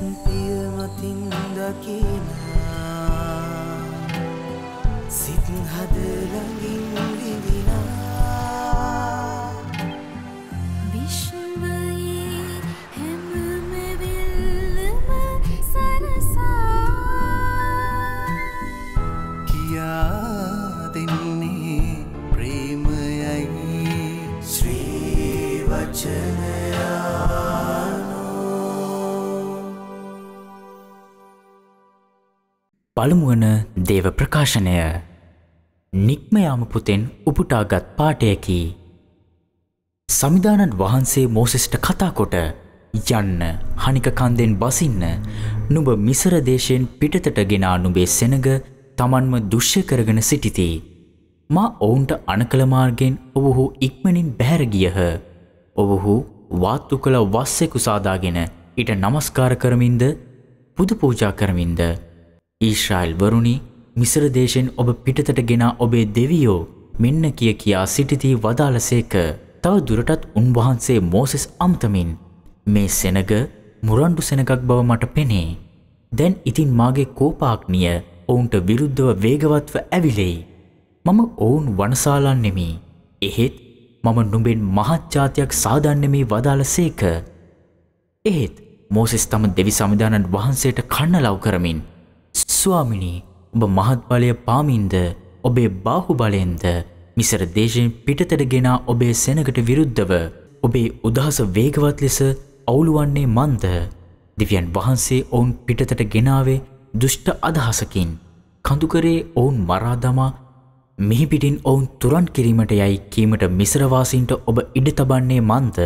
පිය මතින් දකින සිත් හදලඟින් විඳිනා පළමුුවන දේව ප්‍රකාශනය නික්මයාම පුතෙන් උපුටාගත් පාටයකි. සමිධානන් වහන්සේ මෝසෙස්ට කතාකොට යන්න හනික කන්දෙන් බසින්න නුබ මිසරදේශයෙන් පිටතට ගෙනා නුබේ සෙනග තමන්ම දුෂ්‍ය කරගෙන සිටිති. මා ඔවුන්ට අනකළමාර්ගෙන් ඔවුහු ඉක්මනින් බැහැරගියහ. ඔවුහු වාත්තු කළ වස්සෙකු සාදාගෙන ඉට නමස්කාර කරමින්ද පුදපූජා කරමින්ද ඊශ්‍රයිල් වරුණි මිසර දේශෙන් ඔබ පිටතට ගෙනා ඔබේ දෙවියෝ මෙන්න කිය කියා සිටිතී වදාලසේක තව දුරටත් උන්වහන්සේ මෝසෙස් අම්තමින් මේ සෙනග මුරණ්ඩු සෙනගක් බව මට පෙනේ. දැන් ඉතින් මාගේ කෝපාක්නිය ඔවුන්ට විරුද්ධව වේගවත්ව ඇවිලෙයි. මම ඔවුන් වනසාලන්නෙමි. එහෙත් මම නුඹෙන් මහත්ජාතියක් සාධන්නෙමි වදාලසේක. එහෙත් මෝසෙස් තම දෙවි සමිධානන් වහන්සේට කන්න ලව් කරමින් ස්වාමිනී ඔබ මහත්ඵලය පාමින්ද ඔබේ බාහුබලයෙන්ද මිසර දේශයෙන් පිටතට ගෙන ඔබේ සෙනකට විරුද්ධව ඔබේ උදහස වේගවත් ලෙස අවුලුවන්නේ මන්ද දෙවියන් වහන්සේ ඔවුන් පිටතට ගෙනාවේ දුෂ්ට අදහසකින් කඳුකරේ ඔවුන් මරාදමා මිහිපිටින් ඔවුන් තුරන් කිරීමට යයි කීමට මිසරවාසින්ට ඔබ ඉඩ තබන්නේ මන්ද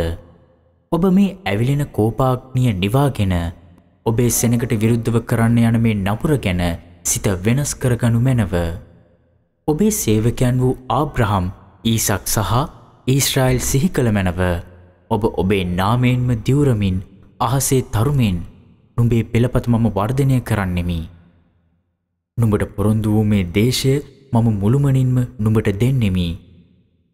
ඔබ මේ ඇවිලෙන කෝපාක්නිය නිවාගෙන ඔබේ සෙනගට විරුද්ධව කරන්න යන මේ නපුර ගැන සිත වෙනස් කරගනු මැනව. ඔබේ සේවකයන් වූ ආබ්‍රහම් ඊසක් සහ ඊශ්‍රායිල් සිහි කළ මැනව ඔබ ඔබේ නාමයෙන්ම දිවුරමින් අහසේ තරුමෙන් නුඹේ පෙළපත මම වර්ධනය කරන්නෙමි. නුඹට පොරොන්දු වූ මේ දේශය මම මුළුමනින්ම නුඹට දෙන්නෙමි.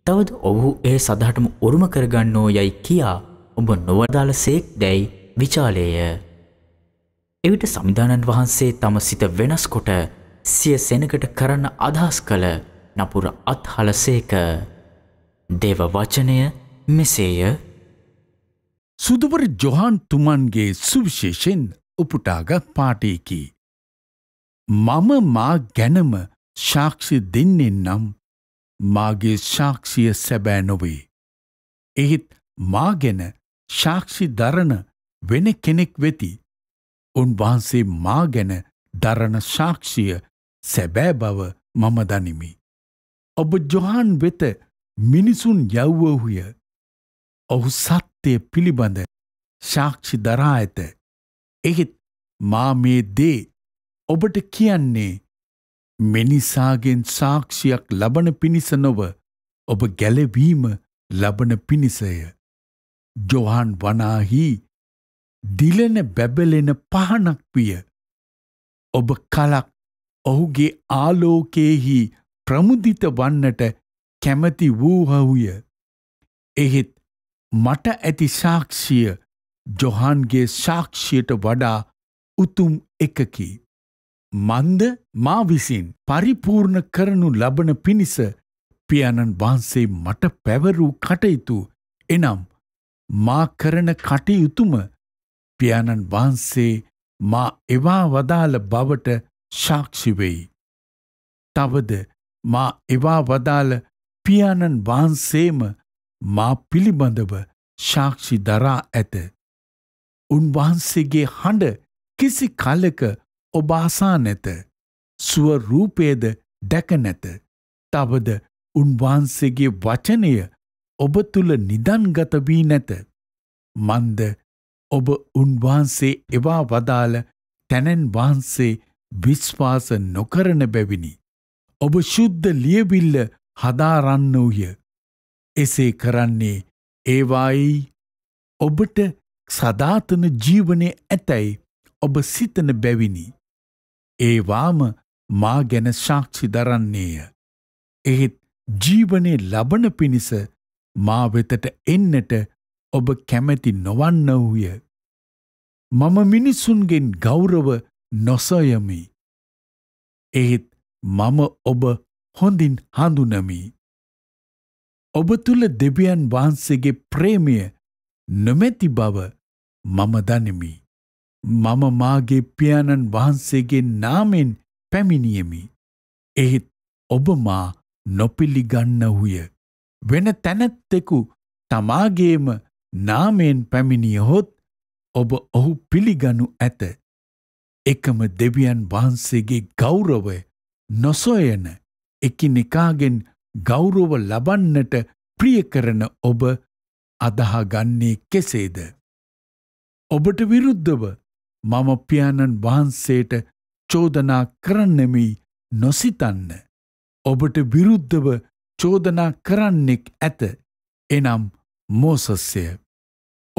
තවද ඔහු ඒ සදහටම උරුම කරගන්නෝ යයි කියා ඔබ නොවදාල සේක් දැයි විචාලේය. එවිට සමිධානන් වහන්සේ තම සිත වෙනස්කොට සිය සෙනකට කරන්න අදහස් කළ නපුර අත්හලසේක දේව වචනය මෙසේය සුදුවර ජොහන් තුමන්ගේ සුවිශේෂෙන් උපුටාගත් පාටයකි. මම මා ගැනම ශාක්ෂි දෙන්නෙන් නම් මාගේ ශාක්ෂිය සැබෑ නොවේ. එහෙත් මාගැන ශාක්ෂි දරණ වෙන කෙනෙක් වෙති උන්වහන්සේ මා ගැන දරණ සාක්ෂිය සැබෑ බව මම දනිමි. ඔබ ජොහන් වෙත මිනිසුන් යව්වහුය. ඔහු සත්‍යය පිළිබඳ සාක්ෂි දරා ඇත. එහෙත් මා මේ දේ ඔබට කියන්නේ මිනිසාගෙන් සාක්ෂියක් ලබන පිණිස නොව ඔබ ගැලවීම ලබන පිණිසය. ජොහන් වනාහි දිලෙන බැබලෙන පහනක් විය. ඔබ කලක් ඔහුගේ ආලෝකයේහි ප්‍රමුදිත වන්නට කැමති වූහුය. එහෙත් මට ඇති සාක්ෂිය ජොහන්ගේ සාක්ෂියට වඩා උතුම් එකකි. මන්ද මා විසින් පරිපූර්ණ කරනු ලබන පිණිස පියාණන් වහන්සේ මට පැවරූ කටයුතු එනම් මා කරන කටයුතුම පියාණන් වහන්සේ මා එවා වදාළ බවට සාක්ෂි වෙයි. තවද මා එවා වදාළ පියාණන් වහන්සේම මා පිළිබඳව සාක්ෂි දරා ඇත. උන්වහන්සේගේ හඬ කිසි කලක ඔබ අසා නැත. සුව රූපයේද දැක නැත. තවද උන්වහන්සේගේ වචනය ඔබ තුල නිදන්ගත වී නැත. මන්ද ඔබ උන්වහන්සේ එවා වදාළ තැනැන් වහන්සේ විශ්වාස නොකරන බැවිනි. ඔබ ශුද්ධ ලියවිල්ල හදාරන්නෝය. එසේ කරන්නේ ඒවායි ඔබට සදාතන ජීවනය ඇතැයි ඔබ සිතන බැවිනි. ඒවාම මා ගැන ශාක්ෂි දරන්නේය. එහෙත් ජීවනය ලබන පිණිස මා වෙතට එන්නට ඔබ කැමැති නොවන්නවුය. මම මිනිසුන්ගෙන් ගෞරව නොසොයමි. එහෙත් මම ඔබ හොඳින් හඳුනමි. ඔබ තුල දෙවියන් වහන්සේගේ ප්‍රේමය නොමැති බව මම දනිමි. මම මාගේ පියාණන් වහන්සේගේ නාමෙන් පැමිණියමි. එහෙත් ඔබ මා නොපිළිගන්නහුය. වෙන තැනැත්තෙකු තමාගේම නාමයෙන් පැමිණියහොත් ඔබ ඔහු පිළිගනු ඇත. එකම දෙවියන් වහන්සේගේ ගෞරවය නොසොයන එකිනෙකාගෙන් ගෞරව ලබන්නට ප්‍රිය කරන ඔබ අදහාගන්නේ කෙසේද? ඔබට විරුද්ධව මම පියාණන් වහන්සේට චෝදනා කරන්නෙමි නොසිතන්න. ඔබට විරුද්ධව චෝදනා කරන්නෙක් ඇත. එනම් මෝසස්ය.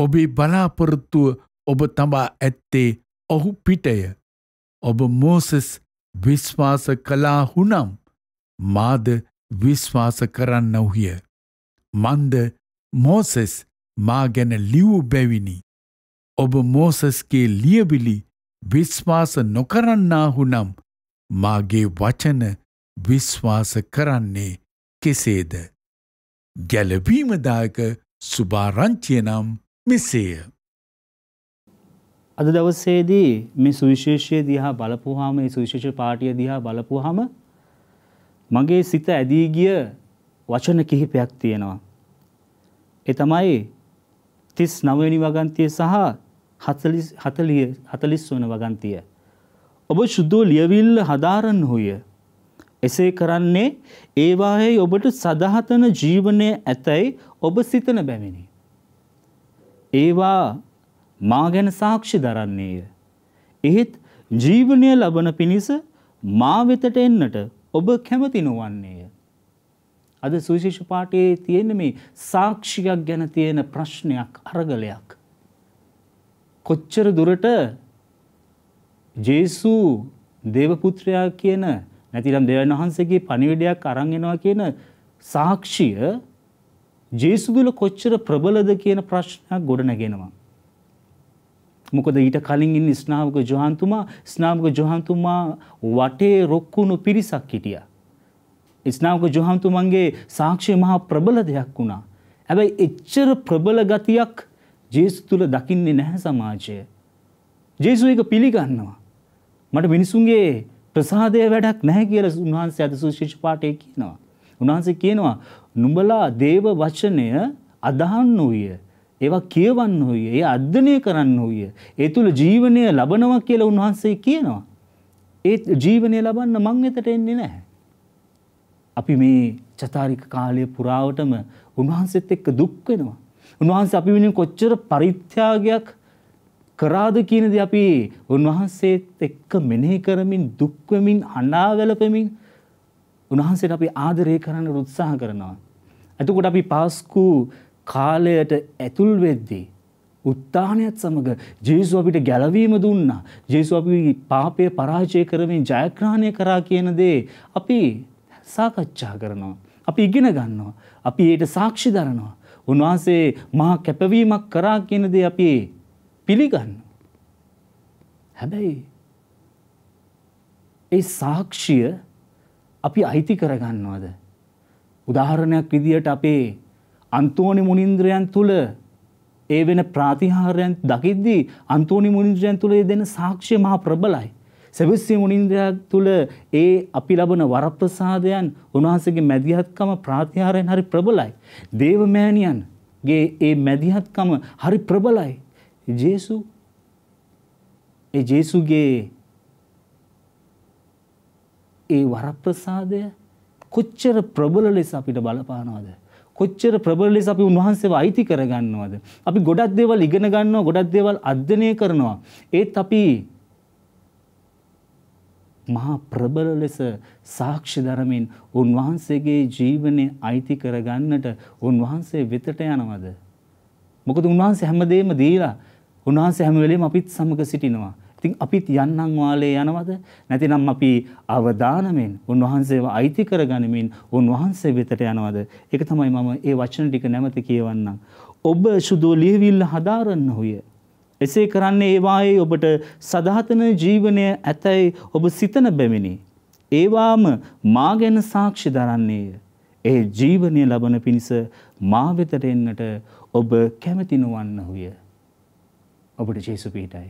ඔබේ බලාපොරොත්තුව ඔබ තබා ඇත්තේ ඔහු පිටය. ඔබ මෝසෙස් විශ්වාස කළා හුනම් මාද විශ්වාස කරන්න වුය. මන්ද මෝසෙස් මා ගැන ලිවූ බැවිනි. ඔබ මෝසස්ගේ ලියබිලි විශ්වාස නොකරන්නා හුනම් මාගේ වචන විශ්වාස කරන්නේ කෙසේද. ගැලවීමදායක සුභාරංචිය නම් මෙසේය. අද දවස්සේදී මේ සුවිශේෂය දිහා බලපුහාම ඒ සුවිශේෂ පාටිය දිහා බලපුහාම මගේ සිත ඇදී ගිය වචන කිහිපයක් තියෙනවා. ඒ තමයි 39 වෙනි වගන්තිය සහ 40 40 40 වන වගන්තිය. ඔබ සුද්ධෝ ලියවිල්ල හදාරන්නහුය. එසේ කරන්නේ ඒවායේ ඔබට සදහතන ජීවනය ඇතැයි ඔබ සිතන බැමිණි. ඒවා මා ගැන සාක්ෂි දරන්නේය. එහෙත් ජීවනය ලබන පිණිස මා වෙතට එන්නට ඔබ කැමති නොවන්නේය. අද සුවිශේෂ පාඨයේ තියෙන මේ සාක්ෂියක් ගැන තියෙන ප්‍රශ්නයක් අරගලයක්. කොච්චර දුරට ජේසු දේවපුත්‍රයා කියන නැතිනම් දෙවන් වහන්සේගේ පණිවිඩයක් අරන් එනවා කියන සාක්ෂිය ජේසුදුල කොච්චර ප්‍රබලද කියන ප්‍රශ්නයක් ගොඩනගෙනවා. මොකද ඊට කලින් ඉන්න ස්නාවක ජොහන්තුමා ස්නාවක ජොහන්තුමා වටේ රොක්කුණු පිරිසක් හිටිය. ස්නාවක ජොහන්තුමන්ගේ සාක්ෂය මහා ප්‍රබල දෙයක් වුණා. ඇබැයි එච්චර ප්‍රබල ගතියක් ජේසු තුළ දකින්නේ නැහැ සමාජය. ජේසු එක පිළිගන්නවා. මට මිනිසුන්ගේ ප්‍රසාදය වැඩක් නැහැ කියල උන්වහන්සේ අද සුශේෂ පාටය කියනවා. උන්වහන්සේ කියනවා නුඹලා දේව වචනය අදහන්න වූයේ ඒවා කියවන්න හොය ඒ අධ්‍යනය කරන්න හොය ඒ තුළ ජීවනය ලබනවා කියලා උන්වහන්සේ කියනවා ඒ ජීවනය ලබන්න මං එතට එන්නේ නැහැ අපි මේ චතාරික කාලය පුරාවටම උන්වහන්සේත් එක්ක දුක් වෙනවා උන්වහන්සේ අපි වෙනුවෙන් කොච්චර පරිත්‍යාගයක් කරාද කියන දේ අපි උන්වහන්සේත් එක්ක මෙනෙහි කරමින් දුක් වෙමින් අනාවැළපෙමින් උන්වහන්සේට අපි ආදරය කරන්න උත්සාහ කරනවා එතකොට අපි පාස්කු කාලයට ඇතුල් වෙද්දී උත්තානයත් සමඟ ජේසු අපිට ගැලවීම දුන්නා. ජේසු අපි පාපය පරාජය කරමින් ජයග්‍රහණය කරා කියන දේ අපි සාකච්ඡා කරනවා. අපි ඉගෙන ගන්නවා. අපි ඒට සාක්ෂි දරනවා. උන්වහන්සේ මහා කැපවීමක් කරා කියන දේ අපි පිළිගන්න. හැබැයි ඒ සාක්ෂිය අපි අයිති කරගන්නවද. උදාහරණයක් විදියට අපේ අන්තෝනි මුනින්ද්‍රයන් තුළ ඒ වෙන ප්‍රාතිහාරයන් දකිද්දී අන්තෝනි මුනින්ද්‍රයන් තුළ දෙන සාක්ෂ්‍ය මහා ප්‍රබලයි. සැවිස්සී මුනින්ද්‍රයා තුළ ඒ අපි ලබන වරප්‍රසාදයන් උන්වහන්සේගේ මැදිහත්කම ප්‍රාතිහාරයෙන් හරි ප්‍රබලයි. දේවමෑණියන්ගේ ඒ මැදිහත්කම හරි ප්‍රබලයි. ජේසු ඒ ජේසුගේ ඒ වරප්‍රසාදය කොච්චර ප්‍රබල ලෙස අපිට බලපානවද? කොච්චර ප්‍රබල ලෙස අපි උන්වහන්සේව අයිති කරගන්නවද අපි ගොඩක් දේවල් ඉගෙන ගන්නවා ගොඩක් දේවල් අධ්‍යයනය කරනවා ඒත් අපි මහා ප්‍රබල ලෙස සාක්ෂි ධර්මෙන් උන්වහන්සේගේ ජීවනය අයිති කරගන්නට උන්වහන්සේ වෙතට යනවද මොකද උන්වහන්සේ හැමදේම දීලා උන්වහන්සේ හැම වෙලේම අපිත් සමග සිටිනවා ඉතින් අපිත් යන්නම් වාලේ යනවද? නැතිනම් අපි අවදානමෙන් උන්වහන්සේව අයිති කරගනිමින් උන්වහන්සේ වෙතට යනවද? ඒක තමයි මම ඒ වචන ටික නැවත කියවන්නම්. ඔබ සුදු ලියවිල්ල හදාරන්න හොය. එසේ කරන්නේ ඒවායේ ඔබට සදාතන ජීවනය ඇතැයි ඔබ සිතන බැමිණි. ඒවාම මා ගැන සාක්ෂි දරන්නේය. ඒ ජීවනය ලබන පිණිස මා වෙතට එන්නට ඔබ කැමති නොවන්න හුය. ඔබට ජේසු පිහිටයි.